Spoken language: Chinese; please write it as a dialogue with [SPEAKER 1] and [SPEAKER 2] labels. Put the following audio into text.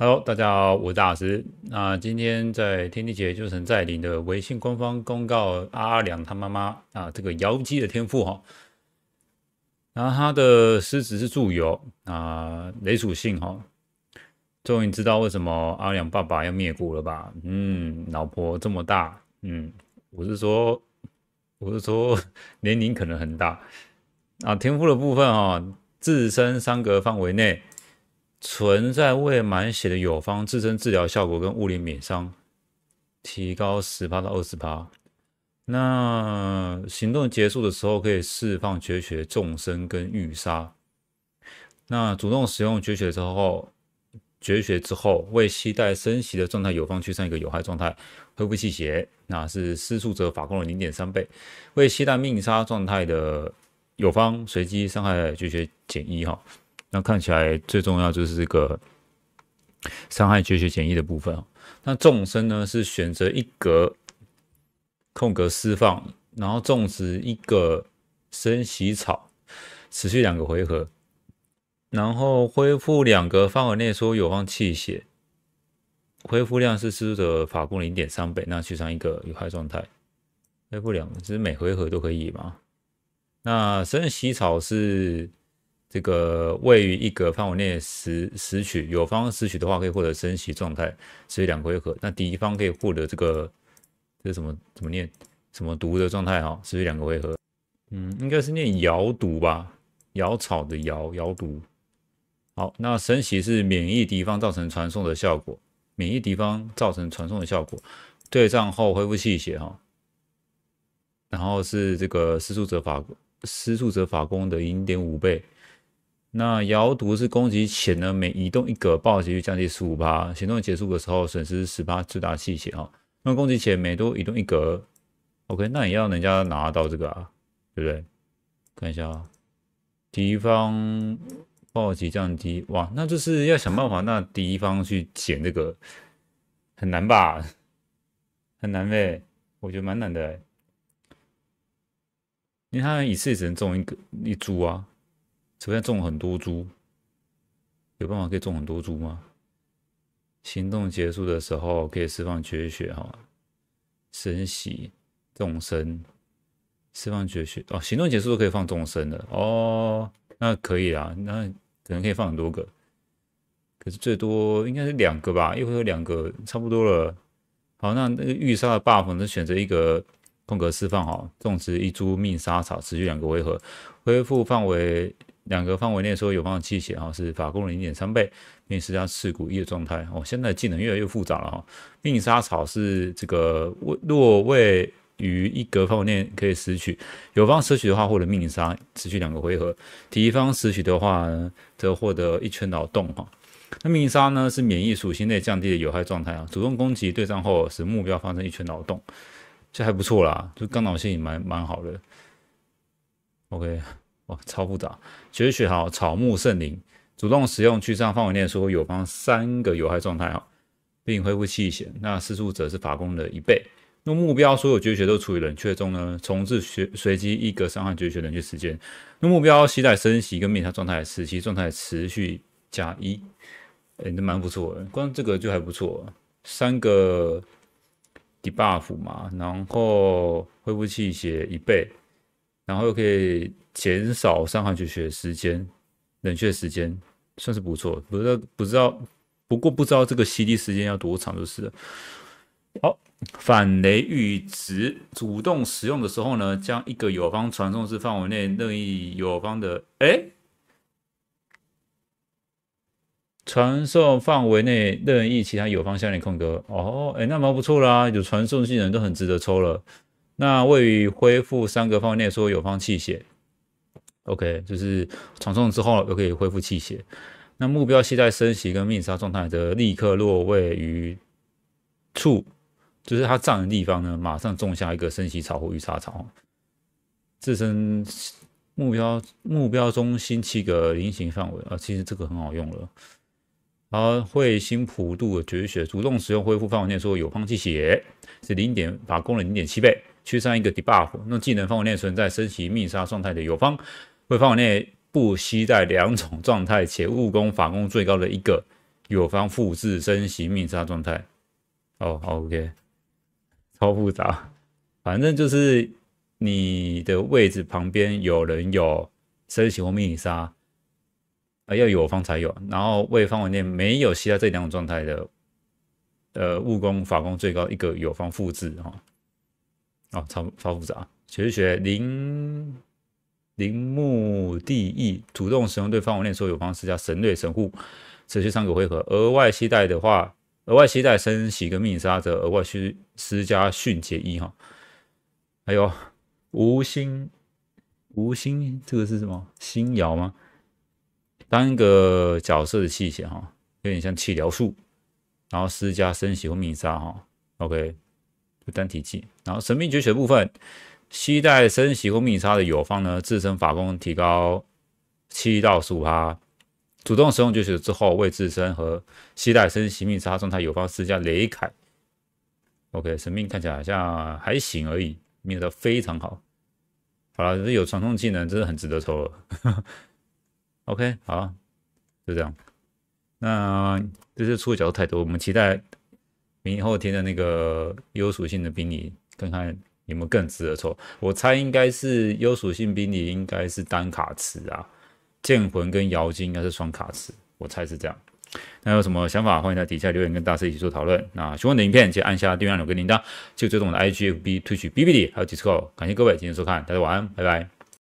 [SPEAKER 1] Hello，大家好，我是大师。那今天在天地劫就成在领的微信官方公告，阿良他妈妈啊，这个妖姬的天赋哈，然后他的师子是助友啊，雷属性哈，终于知道为什么阿良爸爸要灭国了吧？嗯，老婆这么大，嗯，我是说，我是说 年龄可能很大啊。天赋的部分哈，自身三格范围内。存在未满血的友方自身治疗效果跟物理免伤提高十八到二十八。那行动结束的时候可以释放绝学众生跟御杀。那主动使用绝学之后，绝学之后为携带升息的状态友方驱散一个有害状态，恢复气血，那是施术者法攻的零点三倍。为携带命杀状态的友方随机伤害绝学减一哈。那看起来最重要就是这个伤害绝学简易的部分。那众生呢是选择一格空格释放，然后种植一个生洗草，持续两个回合，然后恢复两格范围内所有友方气血，恢复量是施术者法攻零点三倍，那去上一个有害状态。恢复两实每回合都可以嘛？那生洗草是。这个位于一格范围内拾拾取，有方拾取的话可以获得升息状态，持续两个回合。那敌方可以获得这个这是什么怎么念？什么毒的状态哈，持续两个回合。嗯，应该是念瑶毒吧，瑶草的瑶瑶毒。好，那升息是免疫敌方造成传送的效果，免疫敌方造成传送的效果。对战后恢复气血哈，然后是这个施术者法施术者法攻的零点五倍。那摇毒是攻击前呢，每移动一格，暴击率降低十五%，行动结束的时候损失十八最大气血啊。那攻击前每多移动一格，OK，那也要人家拿到这个啊，对不对？看一下啊，敌方暴击降低，哇，那就是要想办法，那敌方去捡这个很难吧？很难呗，我觉得蛮难的，因为他一次只能中一个一株啊。怎么样种很多株？有办法可以种很多株吗？行动结束的时候可以释放绝学哈，神喜众生，释放绝学哦。行动结束都可以放众生的哦，那可以啊，那可能可以放很多个，可是最多应该是两个吧？一回合两个差不多了。好，那那个预杀的 buff，呢，选择一个空格释放哈，种植一株命沙草，持续两个回合，恢复范围。两个范围内说友方气血哈是法攻零点三倍，命加刺骨一的状态哦。现在技能越来越复杂了哈。命杀草是这个位若位于一格范围内可以拾取，有方拾取的话获得命杀，持续两个回合；敌方拾取的话则获得一圈脑洞哈。那命杀呢是免疫属性内降低的有害状态啊。主动攻击对战后使目标发生一圈脑洞，这还不错啦，就干扰性也蛮蛮好的。OK。哇，超复杂！绝学好，草木圣灵主动使用驱上范围内所有方三个有害状态哦，并恢复气血。那施术者是法攻的一倍。那目标所有绝学都处于冷却中呢？重置随随机一格伤害绝学冷却时间。那目标携带升息跟灭杀状态使其状态持续加一。哎，那蛮不错的，光这个就还不错。三个 debuff 嘛，然后恢复气血一倍。然后又可以减少伤害取血时间、冷却时间，算是不错。不知道不知道，不过不知道这个 CD 时间要多长就是了。好，反雷阈值主动使用的时候呢，将一个友方传送至范围内任意友方的哎，传送范围内任意其他友方相连空格哦，哎，那蛮不错啦，有传送技能都很值得抽了。那位于恢复三个范围内，说有方气血，OK，就是传送之后又可以恢复气血。那目标系在升息跟命杀状态的，立刻落位于处，就是他站的地方呢，马上种下一个升息草或灭杀草。自身目标目标中心七个菱形范围啊，其实这个很好用了。然后慧心普渡绝学，主动使用恢复范围内说有方气血，是零点打工人零点七倍。驱散一个 debuff，那技能范围内存在升级密杀状态的友方，会范围内不携带两种状态且物攻法攻最高的一个友方复制升级密杀状态。哦，好，OK，超复杂，反正就是你的位置旁边有人有升级或密杀，啊要有方才有，然后未方文链没有其他这两种状态的，呃，物攻法攻最高一个友方复制哈。哦，超超复杂，学一学，铃铃木地异主动使用对方我链所有方式叫神队神护，持续三个回合，额外期待的话，额外期待升喜跟密杀者，额外去施加迅捷一哈，还有无心无心，这个是什么心摇吗？单个角色的气血哈，有点像气疗术，然后施加升喜或密杀哈，OK。单体技，然后神秘觉醒部分，期带升息或命差的友方呢，自身法功提高七到十五%，主动使用觉醒之后，为自身和期带升息命差状态友方施加雷凯。OK，神命看起来好像还行而已，命的非常好。好了，这有传送技能真的很值得抽了。OK，好，就这样。那这次出的角度太多，我们期待。明后天的那个优属性的兵力，看看有没有更值得抽。我猜应该是优属性兵力应该是单卡池啊，剑魂跟瑶姬应该是双卡池。我猜是这样。那有什么想法，欢迎在底下留言跟大师一起做讨论。那喜欢的影片请按下订阅按钮跟铃铛，就追踪我的 IGFB，推取 BBD 还有 d i Disco。感谢各位今天收看，大家晚安，拜拜。